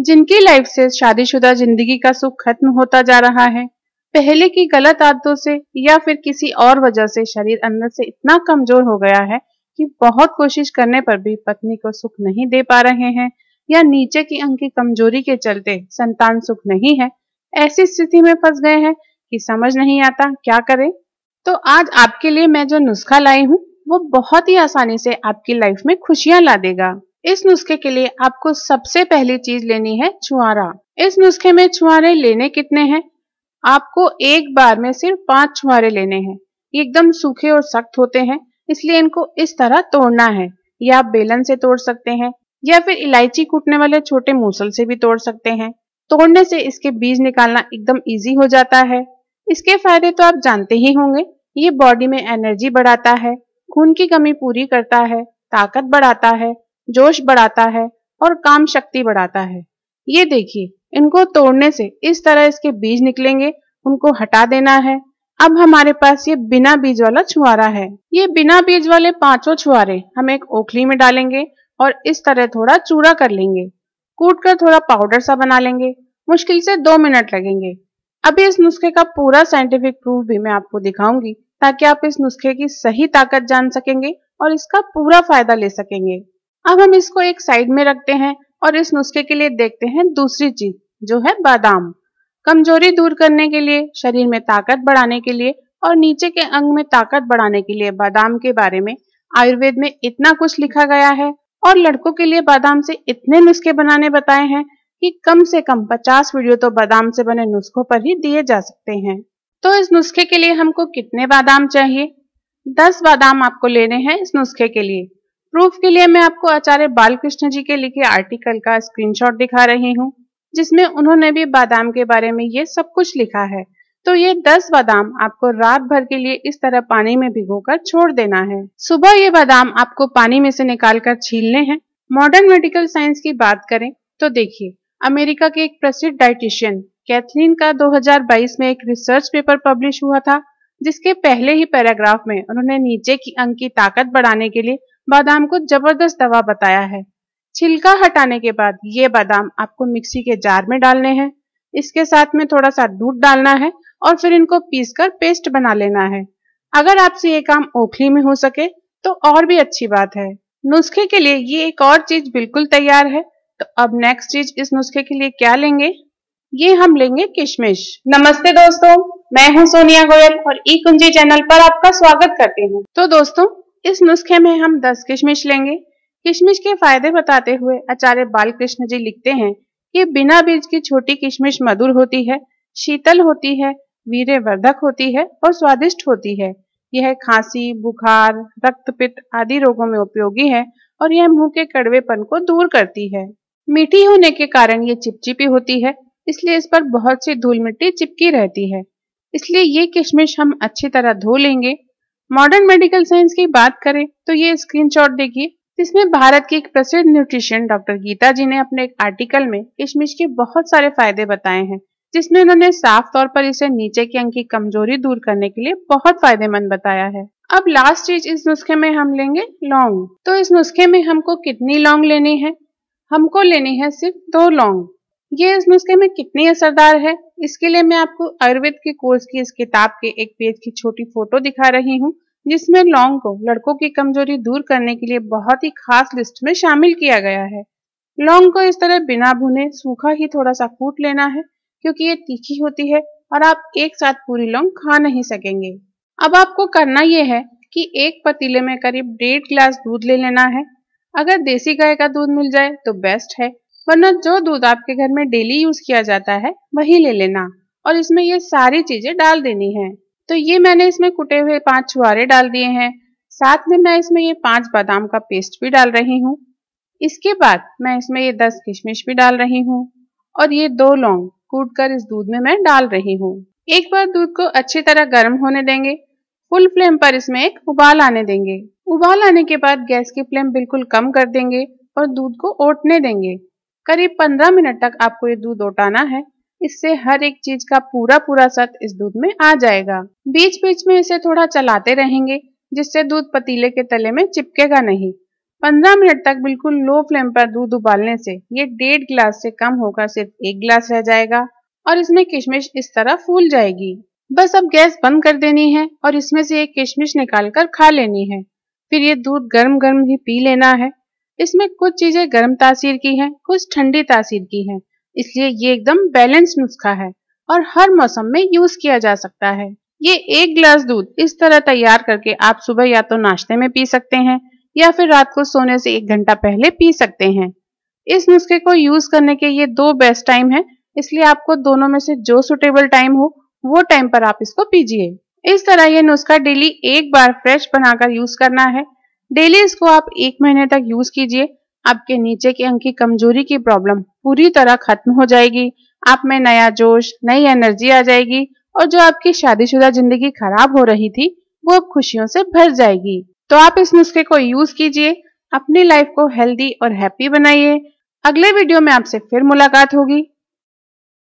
जिनकी लाइफ से शादीशुदा जिंदगी का सुख खत्म होता जा रहा है पहले की गलत आदतों से या फिर किसी और वजह से शरीर अंदर से इतना कमजोर हो गया है कि बहुत कोशिश करने पर भी पत्नी को सुख नहीं दे पा रहे हैं या नीचे की अंग की कमजोरी के चलते संतान सुख नहीं है ऐसी स्थिति में फंस गए हैं कि समझ नहीं आता क्या करें तो आज आपके लिए मैं जो नुस्खा लाई हूँ वो बहुत ही आसानी से आपकी लाइफ में खुशियां ला देगा इस नुस्खे के लिए आपको सबसे पहली चीज लेनी है छुआरा इस नुस्खे में छुआरे लेने कितने हैं आपको एक बार में सिर्फ पांच छुआरे लेने हैं ये एकदम सूखे और सख्त होते हैं इसलिए इनको इस तरह तोड़ना है या आप बेलन से तोड़ सकते हैं या फिर इलायची कूटने वाले छोटे मूसल से भी तोड़ सकते हैं तोड़ने से इसके बीज निकालना एकदम इजी हो जाता है इसके फायदे तो आप जानते ही होंगे ये बॉडी में एनर्जी बढ़ाता है खून की कमी पूरी करता है ताकत बढ़ाता है जोश बढ़ाता है और काम शक्ति बढ़ाता है ये देखिए इनको तोड़ने से इस तरह इसके बीज निकलेंगे उनको हटा देना है अब हमारे पास ये बिना बीज वाला छुआरा है ये बिना बीज वाले पांचों छुआरे हम एक ओखली में डालेंगे और इस तरह थोड़ा चूड़ा कर लेंगे कूट कर थोड़ा पाउडर सा बना लेंगे मुश्किल से दो मिनट लगेंगे अभी इस नुस्खे का पूरा साइंटिफिक प्रूफ भी मैं आपको दिखाऊंगी ताकि आप इस नुस्खे की सही ताकत जान सकेंगे और इसका पूरा फायदा ले सकेंगे अब हम इसको एक साइड में रखते हैं और इस नुस्खे के लिए देखते हैं दूसरी चीज जो है बादाम कमजोरी दूर करने के लिए शरीर में ताकत बढ़ाने के लिए और नीचे के अंग में ताकत बढ़ाने के लिए बादाम के बारे में आयुर्वेद में इतना कुछ लिखा गया है और लड़कों के लिए बादाम से इतने नुस्खे बनाने बताए हैं कि कम से कम 50 वीडियो तो बादाम से बने नुस्खों पर ही दिए जा सकते हैं तो इस नुस्खे के लिए हमको कितने बादाम चाहिए 10 बादाम आपको लेने हैं इस नुस्खे के लिए प्रूफ के लिए मैं आपको आचार्य बालकृष्ण जी के लिखे आर्टिकल का स्क्रीनशॉट दिखा रही हूँ जिसमें उन्होंने भी बादाम के बारे में ये सब कुछ लिखा है तो ये 10 बादाम आपको रात भर के लिए इस तरह पानी में भिगोकर छोड़ देना है सुबह ये बादाम आपको पानी में से निकालकर छीलने हैं मॉडर्न मेडिकल साइंस की बात करें तो देखिए अमेरिका के एक प्रसिद्ध डाइटिशियन कैथलीन का 2022 में एक रिसर्च पेपर पब्लिश हुआ था जिसके पहले ही पैराग्राफ में उन्होंने नीचे की अंग की ताकत बढ़ाने के लिए बादाम को जबरदस्त दवा बताया है छिलका हटाने के बाद ये बादाम आपको मिक्सी के जार में डालने हैं इसके साथ में थोड़ा सा दूध डालना है और फिर इनको पीस कर पेस्ट बना लेना है अगर आपसे ये काम ओखली में हो सके तो और भी अच्छी बात है नुस्खे के लिए ये एक और चीज बिल्कुल तैयार है तो अब नेक्स्ट चीज इस नुस्खे के लिए क्या लेंगे ये हम लेंगे किशमिश नमस्ते दोस्तों मैं हूं सोनिया गोयल और ई कुंजी चैनल पर आपका स्वागत करती हूं तो दोस्तों इस नुस्खे में हम 10 किशमिश लेंगे किशमिश के फायदे बताते हुए आचार्य बालकृष्ण जी लिखते हैं कि बिना बीज की छोटी किशमिश मधुर होती है शीतल होती है वर्धक होती है और स्वादिष्ट होती है यह खांसी बुखार रक्तपित आदि रोगों में उपयोगी है और यह मुंह के कड़वेपन को दूर करती है मीठी होने के कारण ये चिपचिपी होती है इसलिए इस पर बहुत सी धूल मिट्टी चिपकी रहती है इसलिए ये किशमिश हम अच्छी तरह धो लेंगे मॉडर्न मेडिकल साइंस की बात करें तो ये स्क्रीनशॉट देखिए जिसमें भारत की एक प्रसिद्ध न्यूट्रिशियन डॉक्टर गीता जी ने अपने एक आर्टिकल में किशमिश के बहुत सारे फायदे बताए हैं जिसमें उन्होंने साफ तौर पर इसे नीचे के अंग की कमजोरी दूर करने के लिए बहुत फायदेमंद बताया है अब लास्ट चीज इस नुस्खे में हम लेंगे लौंग तो इस नुस्खे में हमको कितनी लौंग लेनी है हमको लेनी है सिर्फ दो लौंग ये इस नुस्खे में कितनी असरदार है इसके लिए मैं आपको आयुर्वेद के कोर्स की इस किताब के एक पेज की छोटी फोटो दिखा रही हूँ जिसमें लौंग को लड़कों की कमजोरी दूर करने के लिए बहुत ही खास लिस्ट में शामिल किया गया है लौंग को इस तरह बिना भुने सूखा ही थोड़ा सा कूट लेना है क्योंकि ये तीखी होती है और आप एक साथ पूरी लौंग खा नहीं सकेंगे अब आपको करना यह है कि एक पतीले में करीब डेढ़ गिलास दूध ले लेना है अगर देसी गाय का दूध मिल जाए तो बेस्ट है वरना जो दूध आपके घर में डेली यूज किया जाता है वही ले लेना और इसमें ये सारी चीजें डाल देनी है तो ये मैंने इसमें कुटे हुए पांच छुआरे डाल दिए हैं साथ में मैं इसमें ये पांच बादाम का पेस्ट भी डाल रही हूँ इसके बाद मैं इसमें ये दस किशमिश भी डाल रही हूँ और ये दो लौंग कूट कर इस दूध में मैं डाल रही हूँ एक बार दूध को अच्छी तरह गर्म होने देंगे फुल फ्लेम पर इसमें एक उबाल आने देंगे उबाल आने के बाद गैस की फ्लेम बिल्कुल कम कर देंगे और दूध को ओटने देंगे करीब 15 मिनट तक आपको ये दूध ओटाना है इससे हर एक चीज का पूरा पूरा सत इस दूध में आ जाएगा बीच बीच में इसे थोड़ा चलाते रहेंगे जिससे दूध पतीले के तले में चिपकेगा नहीं 15 मिनट तक बिल्कुल लो फ्लेम पर दूध उबालने से ये डेढ़ गिलास से कम होकर सिर्फ एक गिलास रह जाएगा और इसमें किशमिश इस तरह फूल जाएगी बस अब गैस बंद कर देनी है और इसमें से एक किशमिश निकाल कर खा लेनी है फिर ये दूध गर्म गर्म ही पी लेना है इसमें कुछ चीजें गर्म तासीर की हैं कुछ ठंडी तासीर की हैं इसलिए ये एकदम बैलेंस नुस्खा है और हर मौसम में यूज किया जा सकता है ये एक गिलास दूध इस तरह तैयार करके आप सुबह या तो नाश्ते में पी सकते हैं या फिर रात को सोने से एक घंटा पहले पी सकते हैं इस नुस्खे को यूज करने के ये दो बेस्ट टाइम है इसलिए आपको दोनों में से जो सुटेबल टाइम हो वो टाइम पर आप इसको पीजिए इस तरह ये नुस्खा डेली एक बार फ्रेश बनाकर यूज करना है डेली इसको आप एक महीने तक यूज कीजिए आपके नीचे के अंग की कमजोरी की प्रॉब्लम पूरी तरह खत्म हो जाएगी आप में नया जोश नई एनर्जी आ जाएगी और जो आपकी शादीशुदा जिंदगी खराब हो रही थी वो अब खुशियों से भर जाएगी तो आप इस नुस्खे को यूज कीजिए अपनी लाइफ को हेल्दी और हैप्पी बनाइए अगले वीडियो में आपसे फिर मुलाकात होगी